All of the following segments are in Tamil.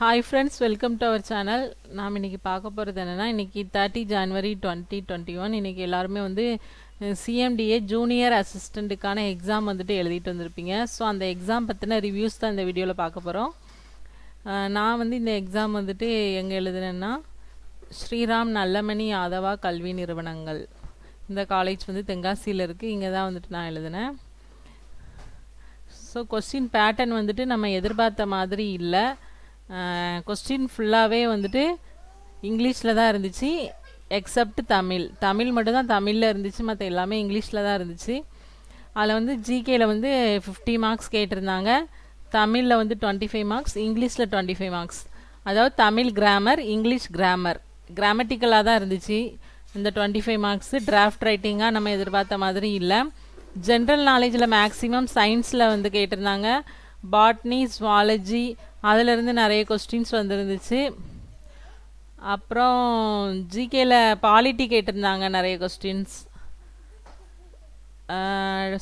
hi friends welcome to our channel நாம் இன்றைக்கி பார்க்க போகிறது என்னென்னா இன்றைக்கி thirty January twenty twenty one இன்றைக்கி எல்லாருமே வந்து சிஎம்டிஏ ஜூனியர் அசிஸ்டண்ட்டுக்கான எக்ஸாம் வந்துட்டு எழுதிட்டு வந்திருப்பீங்க ஸோ அந்த எக்ஸாம் பற்றின ரிவ்யூஸ் தான் இந்த வீடியோவில் பார்க்க போகிறோம் நான் வந்து இந்த எக்ஸாம் வந்துட்டு எங்கே எழுதுனேன்னா ஸ்ரீராம் நல்லமணி யாதவா கல்வி நிறுவனங்கள் இந்த காலேஜ் வந்து தென்காசியில் இருக்குது இங்கே தான் வந்துட்டு நான் எழுதினேன் ஸோ கொஸ்டின் பேட்டர்ன் வந்துட்டு நம்ம எதிர்பார்த்த மாதிரி இல்லை கொஸ்டின் ஃபுல்லாகவே வந்துட்டு இங்கிலீஷில் தான் இருந்துச்சு எக்ஸப்ட் தமிழ் தமிழ் மட்டும்தான் தமிழில் இருந்துச்சு மற்ற எல்லாமே இங்கிலீஷில் தான் இருந்துச்சு அதில் வந்து ஜிகேயில் வந்து ஃபிஃப்டி மார்க்ஸ் கேட்டிருந்தாங்க தமிழில் வந்து டுவெண்ட்டி ஃபைவ் மார்க்ஸ் இங்கிலீஷில் டுவெண்ட்டி ஃபைவ் மார்க்ஸ் அதாவது தமிழ் கிராமர் இங்கிலீஷ் கிராமர் கிராமட்டிக்கலாக தான் இருந்துச்சு இந்த டுவெண்ட்டி ஃபைவ் மார்க்ஸு டிராஃப்ட் ரைட்டிங்காக நம்ம எதிர்பார்த்த மாதிரி இல்லை ஜென்ரல் நாலேஜில் மேக்ஸிமம் சயின்ஸில் வந்து கேட்டிருந்தாங்க பாட்னி ஸ்வாலஜி அதிலிருந்து நிறைய கொஸ்டின்ஸ் வந்துருந்துச்சு அப்புறம் ஜிகேயில் பாலிட்டி கேட்டிருந்தாங்க நிறைய கொஸ்டின்ஸ்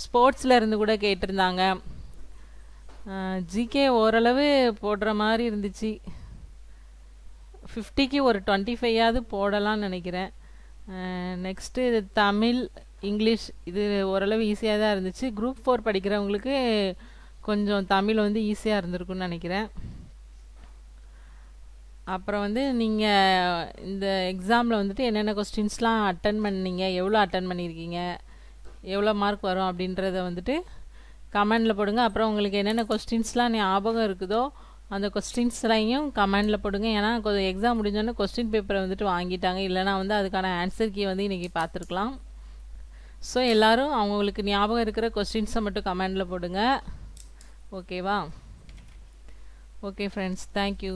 ஸ்போர்ட்ஸில் இருந்து கூட கேட்டிருந்தாங்க ஜிகே ஓரளவு போடுற மாதிரி இருந்துச்சு ஃபிஃப்டிக்கு ஒரு டுவெண்ட்டி ஃபைவாவது போடலாம்னு நினைக்கிறேன் நெக்ஸ்ட்டு இது தமிழ் இங்கிலீஷ் இது ஓரளவு ஈஸியாக தான் இருந்துச்சு குரூப் ஃபோர் படிக்கிறவங்களுக்கு கொஞ்சம் தமிழ் வந்து ஈஸியாக இருந்திருக்குன்னு நினைக்கிறேன் அப்புறம் வந்து நீங்கள் இந்த எக்ஸாமில் வந்துட்டு என்னென்ன கொஸ்டின்ஸ்லாம் அட்டன் பண்ணீங்க எவ்வளோ அட்டன் பண்ணியிருக்கீங்க எவ்வளோ மார்க் வரும் அப்படின்றத வந்துட்டு கமெண்டில் போடுங்க அப்புறம் உங்களுக்கு என்னென்ன கொஸ்டின்ஸ்லாம் ஞாபகம் இருக்குதோ அந்த கொஸ்டின்ஸ்லையும் கமெண்டில் போடுங்க ஏன்னா கொஞ்சம் எக்ஸாம் முடிஞ்சோடனே கொஸ்டின் பேப்பரை வந்துட்டு வாங்கிட்டாங்க இல்லைனா வந்து அதுக்கான ஆன்சர் கீ வந்து இன்றைக்கி பார்த்துருக்கலாம் ஸோ எல்லோரும் அவங்களுக்கு ஞாபகம் இருக்கிற கொஸ்டின்ஸை மட்டும் கமெண்டில் போடுங்கள் ஓகேவா ஓகே ஃப்ரெண்ட்ஸ் தேங்க்யூ